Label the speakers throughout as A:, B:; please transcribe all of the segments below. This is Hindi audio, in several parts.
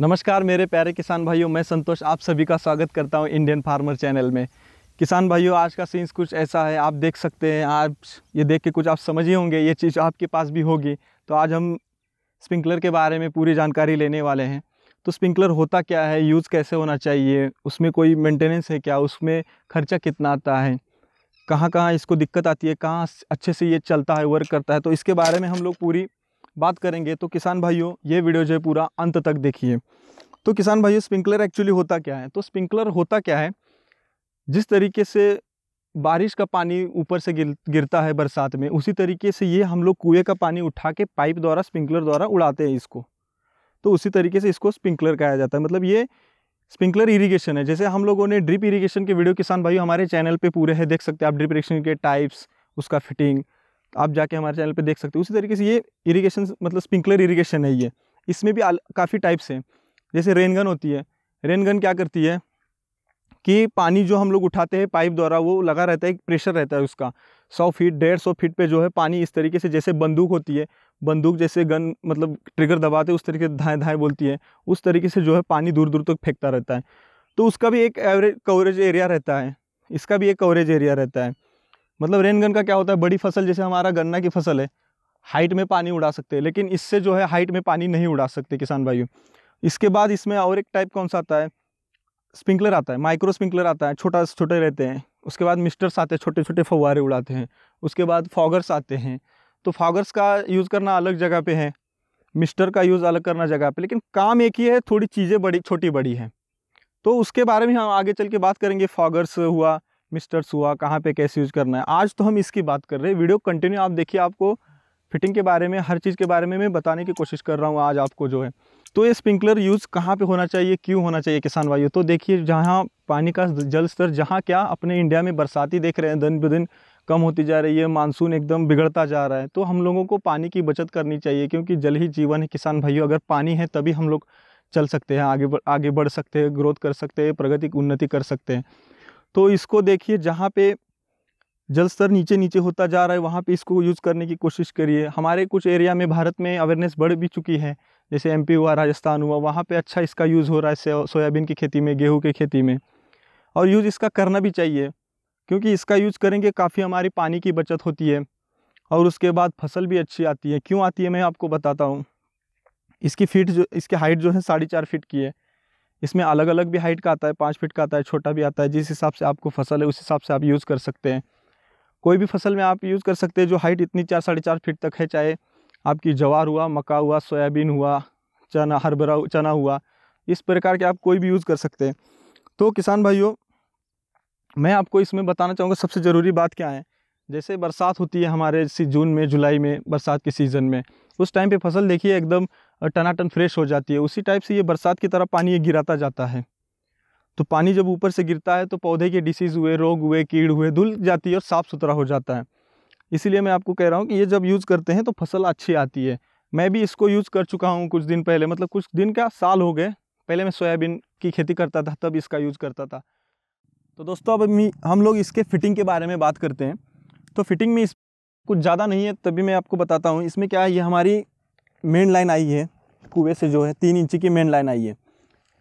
A: नमस्कार मेरे प्यारे किसान भाइयों मैं संतोष आप सभी का स्वागत करता हूं इंडियन फार्मर चैनल में किसान भाइयों आज का सीन्स कुछ ऐसा है आप देख सकते हैं आप ये देख के कुछ आप समझे होंगे ये चीज़ आपके पास भी होगी तो आज हम स्प्रिंकलर के बारे में पूरी जानकारी लेने वाले हैं तो स्प्रिंकलर होता क्या है यूज़ कैसे होना चाहिए उसमें कोई मेंटेनेंस है क्या उसमें खर्चा कितना आता है कहाँ कहाँ इसको दिक्कत आती है कहाँ अच्छे से ये चलता है वर्क करता है तो इसके बारे में हम लोग पूरी बात करेंगे तो किसान भाइयों ये वीडियो जो है पूरा अंत तक देखिए तो किसान भाइयों स्प्रिंकलर एक्चुअली होता क्या है तो स्प्रिंकलर होता क्या है जिस तरीके से बारिश का पानी ऊपर से गिर गिरता है बरसात में उसी तरीके से ये हम लोग कुएँ का पानी उठा के पाइप द्वारा स्प्रिंकलर द्वारा उड़ाते हैं इसको तो उसी तरीके से इसको स्प्रिंकलर कहा जाता है मतलब ये स्प्रिंकलर इरिगेशन है जैसे हम लोगों ने ड्रिप इरिगेशन के वीडियो किसान भाई हमारे चैनल पे पूरे हैं देख सकते हैं आप ड्रिप इरिगेशन के टाइप्स उसका फिटिंग आप जाके हमारे चैनल पे देख सकते हो उसी तरीके से ये इरीगेशन मतलब स्प्रिंकलर इरीगेशन है ये इसमें भी काफ़ी टाइप्स हैं जैसे रेनगन होती है रेनगन क्या करती है कि पानी जो हम लोग उठाते हैं पाइप द्वारा वो लगा रहता है एक प्रेशर रहता है उसका सौ फीट डेढ़ सौ फीट पे जो है पानी इस तरीके से जैसे बंदूक होती है बंदूक जैसे गन मतलब ट्रिगर दबाते उस तरीके से धाएँ धाएँ बोलती है उस तरीके से जो है पानी दूर दूर तक तो फेंकता रहता है तो उसका भी एक एवरेज कवरेज एरिया रहता है इसका भी एक कवरेज एरिया रहता है मतलब रेन गन का क्या होता है बड़ी फसल जैसे हमारा गन्ना की फसल है हाइट में पानी उड़ा सकते हैं लेकिन इससे जो है हाइट में पानी नहीं उड़ा सकते किसान भाइयों इसके बाद इसमें और एक टाइप कौन सा आता है स्प्रिंकलर आता है माइक्रो स्प्रिंकलर आता है छोटा छोटे रहते हैं उसके बाद मिस्टर्स आते हैं छोटे छोटे फवारे उड़ाते हैं उसके बाद फॉगर्स आते हैं तो फॉगर्स का यूज़ करना अलग जगह पे है मिस्टर का यूज़ अलग करना जगह पे लेकिन काम एक ही है थोड़ी चीज़ें बड़ी छोटी बड़ी हैं तो उसके बारे में हम आगे चल के बात करेंगे फॉगर्स हुआ मिस्टर्स हुआ कहाँ पे कैसे यूज़ करना है आज तो हम इसकी बात कर रहे हैं वीडियो कंटिन्यू आप देखिए आपको फिटिंग के बारे में हर चीज़ के बारे में मैं बताने की कोशिश कर रहा हूँ आज आपको जो है तो ये स्प्रिंकलर यूज़ कहाँ पे होना चाहिए क्यों होना चाहिए किसान भाइयों तो देखिए जहाँ पानी का जल स्तर जहाँ क्या अपने इंडिया में बरसाती देख रहे हैं दिन ब दिन कम होती जा रही है मानसून एकदम बिगड़ता जा रहा है तो हम लोगों को पानी की बचत करनी चाहिए क्योंकि जल ही जीवन है किसान भाइयों अगर पानी है तभी हम लोग चल सकते हैं आगे आगे बढ़ सकते हैं ग्रोथ कर सकते हैं प्रगति उन्नति कर सकते हैं तो इसको देखिए जहाँ पे जल स्तर नीचे नीचे होता जा रहा है वहाँ पे इसको यूज़ करने की कोशिश करिए हमारे कुछ एरिया में भारत में अवेयरनेस बढ़ भी चुकी है जैसे एमपी हुआ राजस्थान हुआ वहाँ पे अच्छा इसका यूज़ हो रहा है सोयाबीन की खेती में गेहूँ की खेती में और यूज़ इसका करना भी चाहिए क्योंकि इसका यूज़ करेंगे काफ़ी हमारी पानी की बचत होती है और उसके बाद फसल भी अच्छी आती है क्यों आती है मैं आपको बताता हूँ इसकी फीट जो इसकी हाइट जो है साढ़े चार फीट की है इसमें अलग अलग भी हाइट का आता है पाँच फिट का आता है छोटा भी आता है जिस हिसाब से आपको फसल है उस हिसाब से आप यूज़ कर सकते हैं कोई भी फसल में आप यूज़ कर सकते हैं जो हाइट इतनी चार साढ़े चार फिट तक है चाहे आपकी जवार हुआ मक्का हुआ सोयाबीन हुआ चना हरभरा चना हुआ इस प्रकार के आप कोई भी यूज़ कर सकते हैं तो किसान भाइयों मैं आपको इसमें बताना चाहूँगा सबसे ज़रूरी बात क्या है जैसे बरसात होती है हमारे जून में जुलाई में बरसात के सीज़न में उस टाइम पे फसल देखिए एकदम टनाटन फ्रेश हो जाती है उसी टाइप से ये बरसात की तरह पानी ये गिराता जाता है तो पानी जब ऊपर से गिरता है तो पौधे के डिसीज़ हुए रोग हुए कीड़ हुए धुल जाती है और साफ़ सुथरा हो जाता है इसीलिए मैं आपको कह रहा हूँ कि ये जब यूज़ करते हैं तो फसल अच्छी आती है मैं भी इसको यूज़ कर चुका हूँ कुछ दिन पहले मतलब कुछ दिन का साल हो गए पहले मैं सोयाबीन की खेती करता था तब इसका यूज़ करता था तो दोस्तों अब हम लोग इसके फिटिंग के बारे में बात करते हैं तो फिटिंग में इस कुछ ज़्यादा नहीं है तभी मैं आपको बताता हूँ इसमें क्या है ये हमारी मेन लाइन आई है कुएँ से जो है तीन इंची की मेन लाइन आई है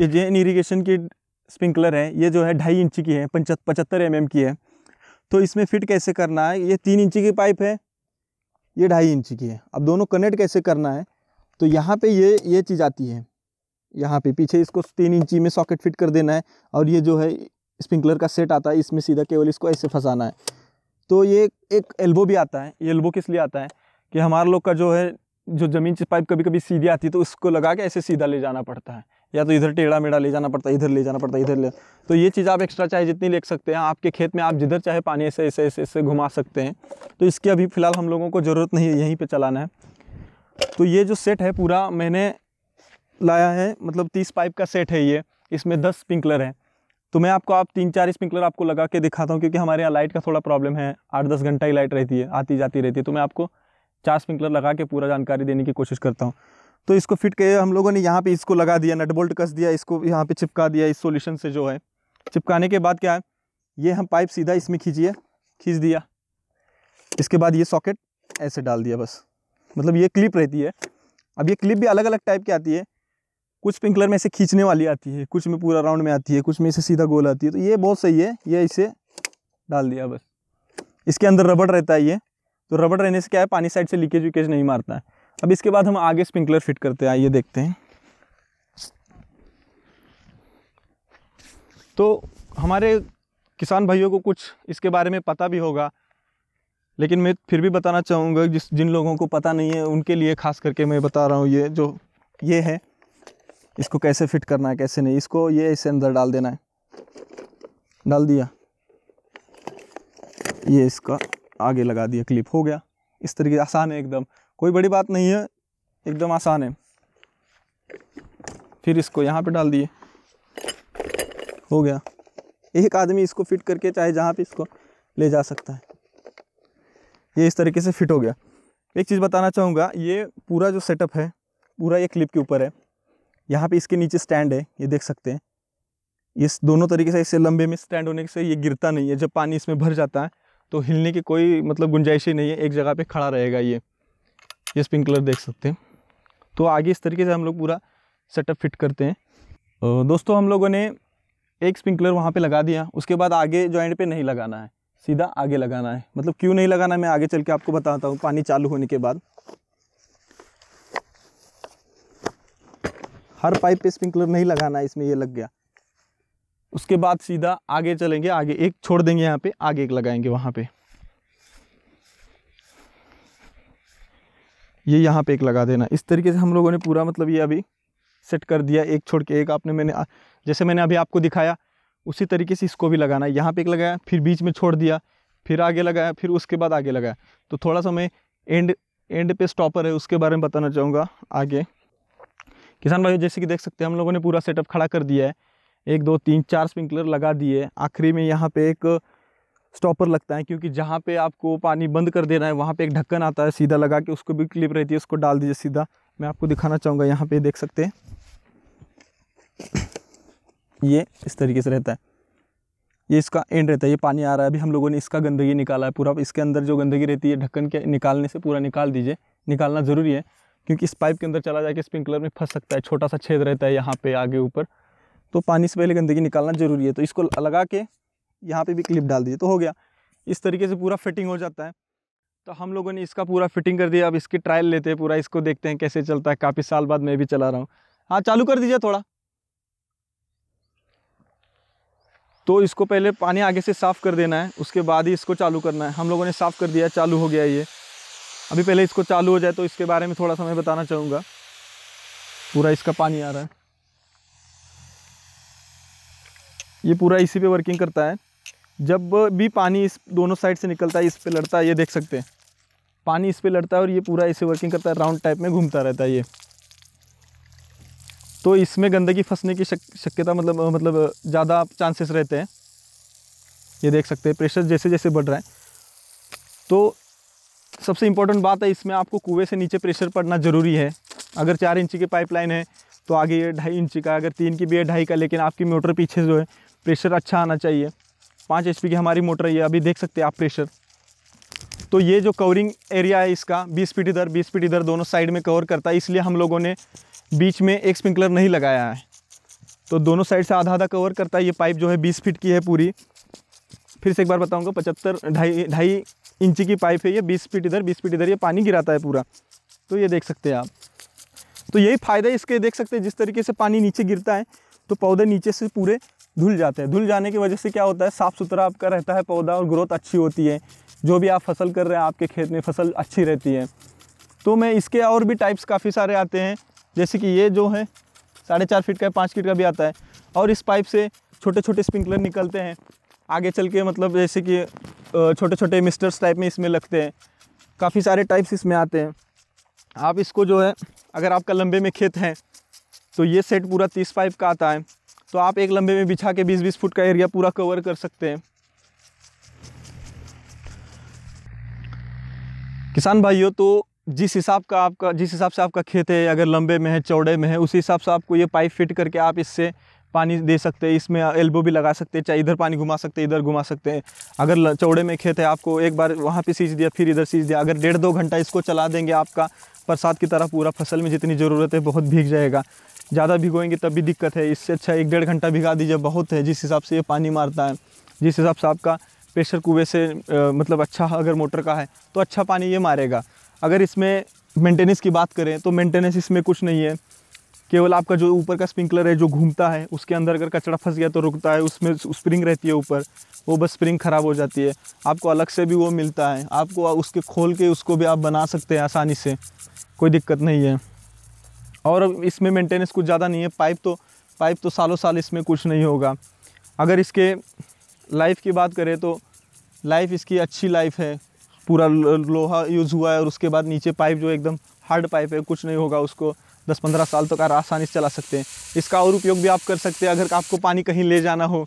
A: ये जेन इरीगेशन की स्प्रिंकलर है ये जो है ढाई इंची की है पंचहत्तर पचहत्तर एम mm की है तो इसमें फिट कैसे करना है ये तीन इंची की पाइप है ये ढाई इंची की है अब दोनों कनेक्ट कैसे करना है तो यहाँ पे ये ये चीज़ आती है यहाँ पे पीछे इसको तीन इंची में सॉकेट फिट कर देना है और ये जो है स्प्रिंकलर का सेट आता है इसमें सीधा केवल इसको ऐसे फंसाना है तो ये एक एल्बो भी आता है ये एल्बो किस लिए आता है कि हमारे लोग का जो है जो ज़मीन से पाइप कभी कभी सीधी आती है तो उसको लगा के ऐसे सीधा ले जाना पड़ता है या तो इधर टेढ़ा मेढ़ा ले जाना पड़ता है इधर ले जाना पड़ता है इधर ले तो ये चीज़ आप एक्स्ट्रा चाहे जितनी ले सकते हैं आपके खेत में आप जिधर चाहे पानी ऐसे ऐसे ऐसे ऐसे घुमा सकते हैं तो इसकी अभी फ़िलहाल हम लोगों को ज़रूरत नहीं है यहीं पर चलाना है तो ये जो सेट है पूरा मैंने लाया है मतलब तीस पाइप का सेट है ये इसमें दस स्प्रिंकलर है तो मैं आपको आप तीन चार स्प्रिंकलर आपको लगा के दिखाता हूँ क्योंकि हमारे यहाँ लाइट का थोड़ा प्रॉब्लम है आठ दस घंटा ही लाइट रहती है आती जाती रहती है तो मैं आपको चार स्प्रिंकलर लगा के पूरा जानकारी देने की कोशिश करता हूँ तो इसको फिट के हम लोगों ने यहाँ पे इसको लगा दिया नट बोल्ट कस दिया इसको यहाँ पे चिपका दिया इस सोल्यूशन से जो है चिपकाने के बाद क्या है ये हम पाइप सीधा इसमें खींचिए खींच दिया इसके बाद ये सॉकेट ऐसे डाल दिया बस मतलब ये क्लिप रहती है अब ये क्लिप भी अलग अलग टाइप की आती है कुछ स्प्रिंकलर में इसे खींचने वाली आती है कुछ में पूरा राउंड में आती है कुछ में इसे सीधा गोल आती है तो ये बहुत सही है ये इसे डाल दिया बस इसके अंदर रबड़ रहता है ये तो रबड़ रहने से क्या है पानी साइड से लीकेज वीकेज नहीं मारता है अब इसके बाद हम आगे स्प्रिंकलर फिट करते हैं आइए देखते हैं तो हमारे किसान भाइयों को कुछ इसके बारे में पता भी होगा लेकिन मैं फिर भी बताना चाहूँगा जिस जिन लोगों को पता नहीं है उनके लिए खास करके मैं बता रहा हूँ ये जो ये है इसको कैसे फिट करना है कैसे नहीं इसको ये इसे अंदर डाल देना है डाल दिया ये इसका आगे लगा दिया क्लिप हो गया इस तरीके आसान है एकदम कोई बड़ी बात नहीं है एकदम आसान है फिर इसको यहाँ पे डाल दिए हो गया एक आदमी इसको फिट करके चाहे जहाँ पे इसको ले जा सकता है ये इस तरीके से फिट हो गया एक चीज़ बताना चाहूँगा ये पूरा जो सेटअप है पूरा ये क्लिप के ऊपर है यहाँ पे इसके नीचे स्टैंड है ये देख सकते हैं इस दोनों तरीके से इससे लंबे में स्टैंड होने से ये गिरता नहीं है जब पानी इसमें भर जाता है तो हिलने की कोई मतलब गुंजाइश ही नहीं है एक जगह पे खड़ा रहेगा ये ये स्प्रिंकलर देख सकते हैं तो आगे इस तरीके से हम लोग पूरा सेटअप फिट करते हैं दोस्तों हम लोगों ने एक स्प्रिंकलर वहाँ पर लगा दिया उसके बाद आगे जॉइंट पर नहीं लगाना है सीधा आगे लगाना है मतलब क्यों नहीं लगाना मैं आगे चल के आपको बताता हूँ पानी चालू होने के बाद हर पाइप पे स्प्रिंकलर नहीं लगाना इसमें ये लग गया उसके बाद सीधा आगे चलेंगे आगे एक छोड़ देंगे यहाँ पे आगे एक लगाएंगे वहाँ पे ये यहाँ पे एक लगा देना इस तरीके से हम लोगों ने पूरा मतलब ये अभी सेट कर दिया एक छोड़ के एक आपने मैंने जैसे मैंने अभी आपको दिखाया उसी तरीके से इसको भी लगाना है यहाँ पे एक लगाया फिर बीच में छोड़ दिया फिर आगे लगाया फिर उसके बाद आगे लगाया तो थोड़ा सा मैं एंड एंड पे स्टॉपर है उसके बारे में बताना चाहूँगा आगे किसान भाई जैसे कि देख सकते हैं हम लोगों ने पूरा सेटअप खड़ा कर दिया है एक दो तीन चार स्प्रिंकलर लगा दिए आखिरी में यहाँ पे एक स्टॉपर लगता है क्योंकि जहाँ पे आपको पानी बंद कर देना है वहाँ पे एक ढक्कन आता है सीधा लगा के उसको भी क्लिप रहती है उसको डाल दीजिए सीधा मैं आपको दिखाना चाहूँगा यहाँ पे देख सकते हैं ये इस तरीके से रहता है ये इसका एंड रहता है ये पानी आ रहा है अभी हम लोगों ने इसका गंदगी निकाला है पूरा इसके अंदर जो गंदगी रहती है ढक्कन के निकालने से पूरा निकाल दीजिए निकालना ज़रूरी है क्योंकि इस पाइप के अंदर चला जाके स्प्रिंकलर में फंस सकता है छोटा सा छेद रहता है यहाँ पे आगे ऊपर तो पानी से पहले गंदगी निकालना ज़रूरी है तो इसको लगा के यहाँ पे भी क्लिप डाल दीजिए तो हो गया इस तरीके से पूरा फिटिंग हो जाता है तो हम लोगों ने इसका पूरा फिटिंग कर दिया अब इसकी ट्रायल लेते हैं पूरा इसको देखते हैं कैसे चलता है काफ़ी साल बाद मैं भी चला रहा हूँ हाँ चालू कर दीजिए थोड़ा तो इसको पहले पानी आगे से साफ़ कर देना है उसके बाद ही इसको चालू करना है हम लोगों ने साफ़ कर दिया चालू हो गया ये अभी पहले इसको चालू हो जाए तो इसके बारे में थोड़ा सा मैं बताना चाहूँगा पूरा इसका पानी आ रहा है ये पूरा इसी पे वर्किंग करता है जब भी पानी इस दोनों साइड से निकलता है इस पे लड़ता है ये देख सकते हैं पानी इस पे लड़ता है और ये पूरा इसे वर्किंग करता है राउंड टाइप में घूमता रहता है ये तो इसमें गंदगी फंसने की शक्यता मतलब मतलब ज़्यादा चांसेस रहते हैं ये देख सकते हैं प्रेशर जैसे जैसे बढ़ रहा है तो सबसे इम्पोर्टेंट बात है इसमें आपको कुएँ से नीचे प्रेशर पड़ना ज़रूरी है अगर चार इंची की पाइपलाइन है तो आगे ये ढाई इंची का अगर तीन की भी है ढाई का लेकिन आपकी मोटर पीछे जो है प्रेशर अच्छा आना चाहिए पाँच एच की हमारी मोटर है अभी देख सकते हैं आप प्रेशर तो ये जो कवरिंग एरिया है इसका बीस फीट इधर बीस फीट इधर दोनों साइड में कवर करता है इसलिए हम लोगों ने बीच में एक स्प्रिंकलर नहीं लगाया है तो दोनों साइड से आधा आधा कवर करता है ये पाइप जो है बीस फीट की है पूरी फिर से एक बार बताऊँगा पचहत्तर ढाई ढाई इंची की पाइप है ये बीस फीट इधर बीस फीट इधर ये पानी गिराता है पूरा तो ये देख सकते हैं आप तो यही फ़ायदा इसके देख सकते हैं जिस तरीके से पानी नीचे गिरता है तो पौधे नीचे से पूरे धुल जाते हैं धुल जाने की वजह से क्या होता है साफ़ सुथरा आपका रहता है पौधा और ग्रोथ अच्छी होती है जो भी आप फसल कर रहे हैं आपके खेत में फसल अच्छी रहती है तो मैं इसके और भी टाइप्स काफ़ी सारे आते हैं जैसे कि ये जो है साढ़े चार फीट का पाँच फीट का भी आता है और इस पाइप से छोटे छोटे स्प्रिंकलर निकलते हैं आगे चल के मतलब जैसे कि छोटे छोटे मिस्टर्स टाइप में इसमें लगते हैं काफ़ी सारे टाइप्स इसमें आते हैं आप इसको जो है अगर आपका लंबे में खेत है तो ये सेट पूरा तीस पाइप का आता है तो आप एक लंबे में बिछा के बीस बीस फुट का एरिया पूरा कवर कर सकते हैं किसान भाइयों तो जिस हिसाब का आपका जिस हिसाब से आपका खेत है अगर लंबे में है चौड़े में है उसी हिसाब से आपको ये पाइप फिट करके आप इससे पानी दे सकते हैं इसमें एल्बो भी लगा सकते हैं चाहे इधर पानी घुमा सकते हैं इधर घुमा सकते हैं अगर चौड़े में खेत है आपको एक बार वहाँ पे सींच दिया फिर इधर सींच दिया अगर डेढ़ दो घंटा इसको चला देंगे आपका बरसात की तरह पूरा फसल में जितनी ज़रूरत है बहुत भीग जाएगा ज़्यादा भिगोएंगे तब भी दिक्कत है इससे अच्छा एक डेढ़ घंटा भिगा दीजिए बहुत है जिस हिसाब से ये पानी मारता है जिस हिसाब से आपका प्रेशर कुएँ से मतलब अच्छा अगर मोटर का है तो अच्छा पानी ये मारेगा अगर इसमें मेंटेनेंस की बात करें तो मेंटेनेंस इसमें कुछ नहीं है केवल आपका जो ऊपर का स्प्रिंकलर है जो घूमता है उसके अंदर अगर कचरा फंस गया तो रुकता है उसमें स्प्रिंग रहती है ऊपर वो बस स्प्रिंग ख़राब हो जाती है आपको अलग से भी वो मिलता है आपको उसके खोल के उसको भी आप बना सकते हैं आसानी से कोई दिक्कत नहीं है और इसमें मेंटेनेंस कुछ ज़्यादा नहीं है पाइप तो पाइप तो सालों साल इसमें कुछ नहीं होगा अगर इसके लाइफ की बात करें तो लाइफ इसकी अच्छी लाइफ है पूरा लोहा यूज़ हुआ है और उसके बाद नीचे पाइप जो एकदम हार्ड पाइप है कुछ नहीं होगा उसको दस पंद्रह साल तक तो कार आसानी से चला सकते हैं इसका और उपयोग भी आप कर सकते हैं अगर आपको पानी कहीं ले जाना हो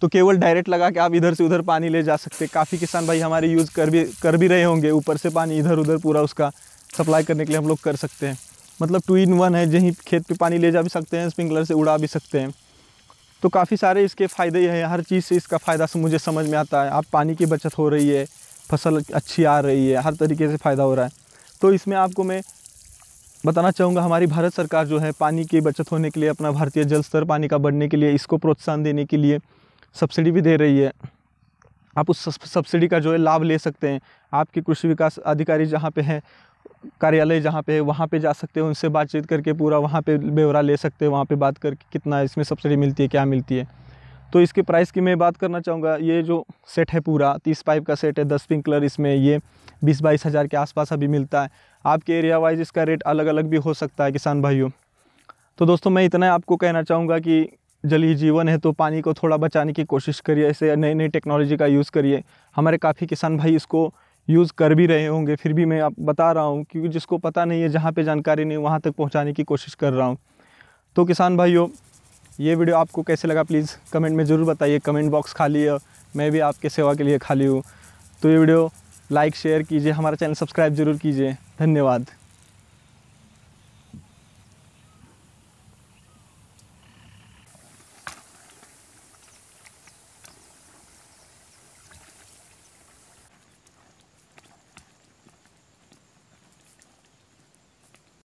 A: तो केवल डायरेक्ट लगा के आप इधर से उधर पानी ले जा सकते हैं काफ़ी किसान भाई हमारे यूज़ कर भी कर भी रहे होंगे ऊपर से पानी इधर उधर पूरा उसका सप्लाई करने के लिए हम लोग कर सकते हैं मतलब टू इन वन है जहीं खेत पे पानी ले जा भी सकते हैं स्प्रिंकलर से उड़ा भी सकते हैं तो काफ़ी सारे इसके फ़ायदे हैं हर चीज़ से इसका फ़ायदा मुझे समझ में आता है आप पानी की बचत हो रही है फसल अच्छी आ रही है हर तरीके से फ़ायदा हो रहा है तो इसमें आपको मैं बताना चाहूँगा हमारी भारत सरकार जो है पानी की बचत होने के लिए अपना भारतीय जल स्तर पानी का बढ़ने के लिए इसको प्रोत्साहन देने के लिए सब्सिडी भी दे रही है आप उस सब्सिडी का जो है लाभ ले सकते हैं आपके कृषि विकास अधिकारी जहाँ पे हैं कार्यालय जहाँ पे है वहाँ पे जा सकते हैं उनसे बातचीत करके पूरा वहाँ पे ब्यौरा ले सकते हैं वहाँ पे बात करके कितना इसमें सब्सिडी मिलती है क्या मिलती है तो इसके प्राइस की मैं बात करना चाहूँगा ये जो सेट है पूरा तीस पाइप का सेट है दस पिंक कलर इसमें ये बीस बाईस हज़ार के आसपास अभी मिलता है आपके एरिया वाइज इसका रेट अलग अलग भी हो सकता है किसान भाइयों तो दोस्तों मैं इतना आपको कहना चाहूँगा कि जल ही जीवन है तो पानी को थोड़ा बचाने की कोशिश करिए ऐसे नई नई टेक्नोलॉजी का यूज़ करिए हमारे काफ़ी किसान भाई इसको यूज़ कर भी रहे होंगे फिर भी मैं आप बता रहा हूँ क्योंकि जिसको पता नहीं है जहाँ पे जानकारी नहीं वहाँ तक पहुँचाने की कोशिश कर रहा हूँ तो किसान भाइयों ये वीडियो आपको कैसे लगा प्लीज़ कमेंट में ज़रूर बताइए कमेंट बॉक्स खाली है मैं भी आपके सेवा के लिए खाली हूँ तो ये वीडियो लाइक शेयर कीजिए हमारा चैनल सब्सक्राइब ज़रूर कीजिए धन्यवाद